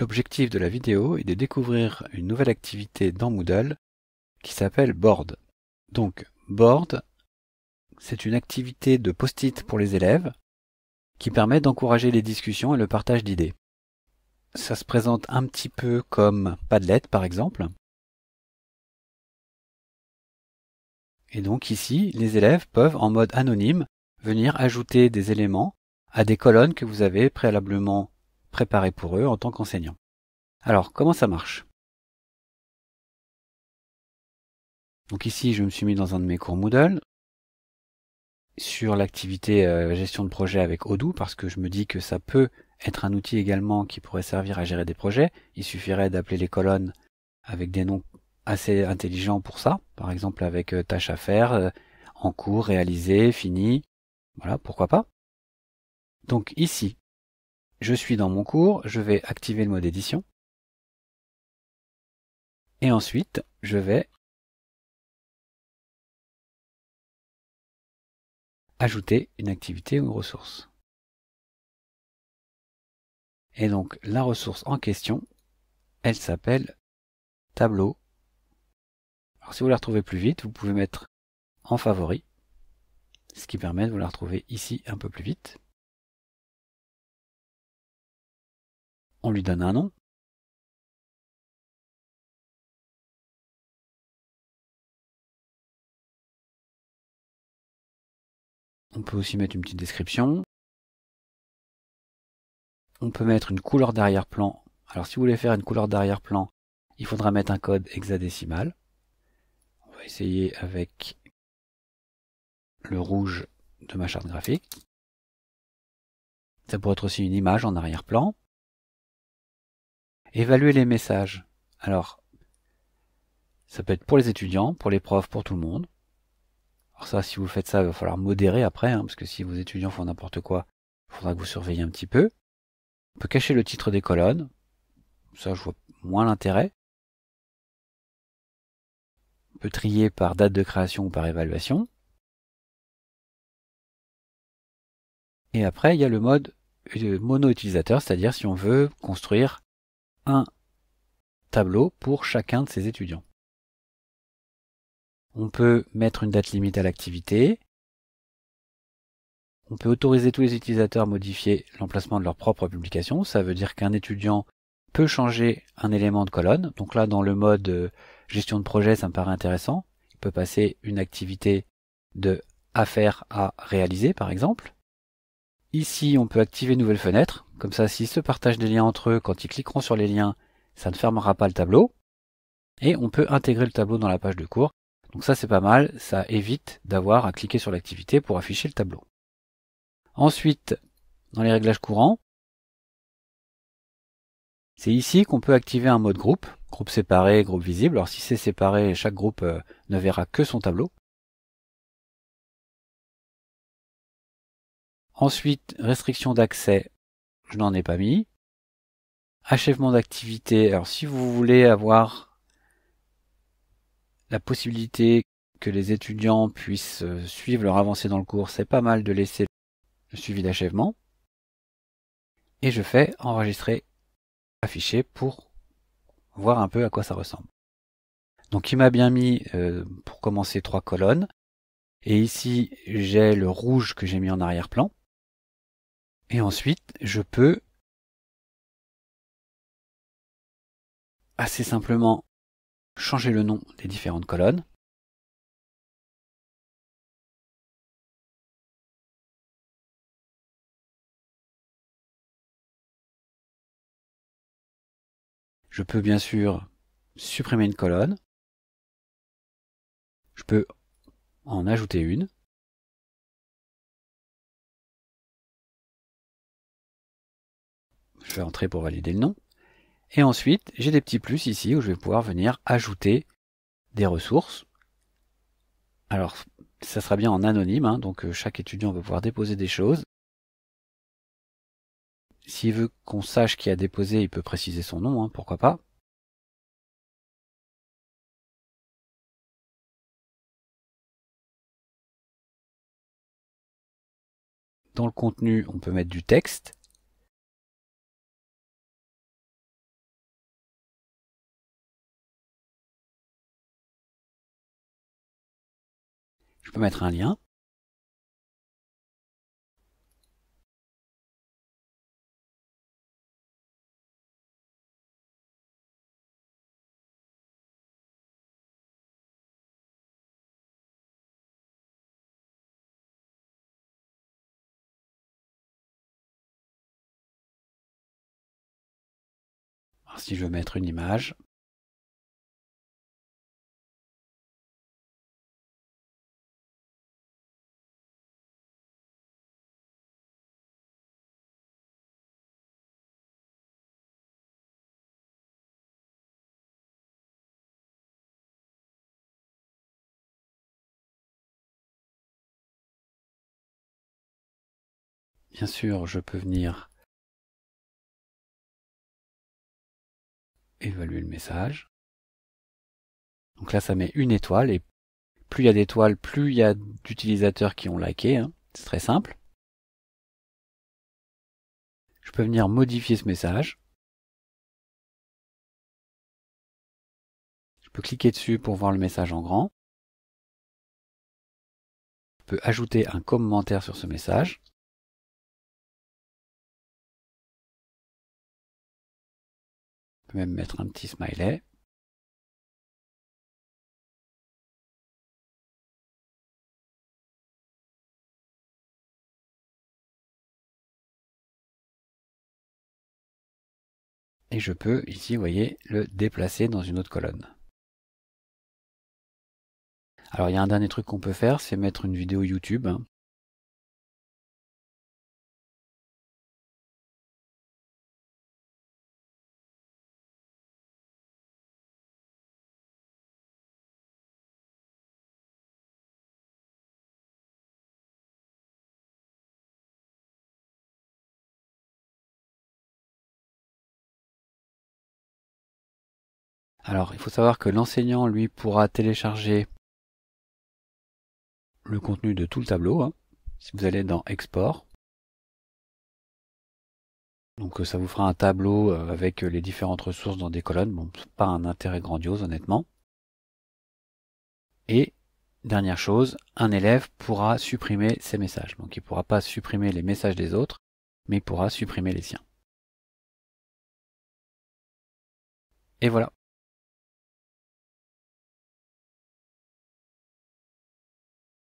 L'objectif de la vidéo est de découvrir une nouvelle activité dans Moodle qui s'appelle Board. Donc Board, c'est une activité de post-it pour les élèves qui permet d'encourager les discussions et le partage d'idées. Ça se présente un petit peu comme Padlet par exemple. Et donc ici, les élèves peuvent en mode anonyme venir ajouter des éléments à des colonnes que vous avez préalablement Préparer pour eux en tant qu'enseignant. Alors, comment ça marche Donc ici, je me suis mis dans un de mes cours Moodle sur l'activité euh, gestion de projet avec Odoo parce que je me dis que ça peut être un outil également qui pourrait servir à gérer des projets. Il suffirait d'appeler les colonnes avec des noms assez intelligents pour ça, par exemple avec euh, tâche à faire, euh, en cours, réalisé, fini. Voilà, pourquoi pas. Donc ici, je suis dans mon cours, je vais activer le mode édition. Et ensuite, je vais ajouter une activité ou une ressource. Et donc la ressource en question, elle s'appelle tableau. Alors si vous la retrouvez plus vite, vous pouvez mettre en favori, ce qui permet de vous la retrouver ici un peu plus vite. On lui donne un nom. On peut aussi mettre une petite description. On peut mettre une couleur d'arrière-plan. Alors si vous voulez faire une couleur d'arrière-plan, il faudra mettre un code hexadécimal. On va essayer avec le rouge de ma charte graphique. Ça pourrait être aussi une image en arrière-plan. Évaluer les messages. Alors, ça peut être pour les étudiants, pour les profs, pour tout le monde. Alors ça, si vous faites ça, il va falloir modérer après, hein, parce que si vos étudiants font n'importe quoi, il faudra que vous surveillez un petit peu. On peut cacher le titre des colonnes. Ça, je vois moins l'intérêt. On peut trier par date de création ou par évaluation. Et après, il y a le mode euh, mono-utilisateur, c'est-à-dire si on veut construire un tableau pour chacun de ses étudiants. On peut mettre une date limite à l'activité. On peut autoriser tous les utilisateurs à modifier l'emplacement de leur propre publication. Ça veut dire qu'un étudiant peut changer un élément de colonne. Donc là, dans le mode euh, gestion de projet, ça me paraît intéressant. Il peut passer une activité de affaire à réaliser, par exemple. Ici, on peut activer une nouvelle fenêtre. Comme ça, s'ils se partagent des liens entre eux, quand ils cliqueront sur les liens, ça ne fermera pas le tableau. Et on peut intégrer le tableau dans la page de cours. Donc ça, c'est pas mal. Ça évite d'avoir à cliquer sur l'activité pour afficher le tableau. Ensuite, dans les réglages courants, c'est ici qu'on peut activer un mode groupe, groupe séparé, groupe visible. Alors si c'est séparé, chaque groupe euh, ne verra que son tableau. Ensuite, restriction d'accès je n'en ai pas mis. Achèvement d'activité, alors si vous voulez avoir la possibilité que les étudiants puissent euh, suivre leur avancée dans le cours, c'est pas mal de laisser le suivi d'achèvement. Et je fais enregistrer, afficher pour voir un peu à quoi ça ressemble. Donc il m'a bien mis euh, pour commencer trois colonnes. Et ici j'ai le rouge que j'ai mis en arrière-plan. Et ensuite, je peux assez simplement changer le nom des différentes colonnes. Je peux bien sûr supprimer une colonne. Je peux en ajouter une. Je vais entrer pour valider le nom. Et ensuite, j'ai des petits plus ici où je vais pouvoir venir ajouter des ressources. Alors, ça sera bien en anonyme, hein, donc euh, chaque étudiant va pouvoir déposer des choses. S'il veut qu'on sache qui a déposé, il peut préciser son nom, hein, pourquoi pas. Dans le contenu, on peut mettre du texte. Je peux mettre un lien. si je veux mettre une image, Bien sûr, je peux venir évaluer le message. Donc là, ça met une étoile, et plus il y a d'étoiles, plus il y a d'utilisateurs qui ont liké. Hein. C'est très simple. Je peux venir modifier ce message. Je peux cliquer dessus pour voir le message en grand. Je peux ajouter un commentaire sur ce message. même mettre un petit smiley. Et je peux ici, vous voyez, le déplacer dans une autre colonne. Alors il y a un dernier truc qu'on peut faire, c'est mettre une vidéo YouTube. Hein. Alors, il faut savoir que l'enseignant, lui, pourra télécharger le contenu de tout le tableau. Hein, si vous allez dans Export, donc euh, ça vous fera un tableau euh, avec euh, les différentes ressources dans des colonnes. Bon, pas un intérêt grandiose, honnêtement. Et dernière chose, un élève pourra supprimer ses messages. Donc il ne pourra pas supprimer les messages des autres, mais il pourra supprimer les siens. Et voilà.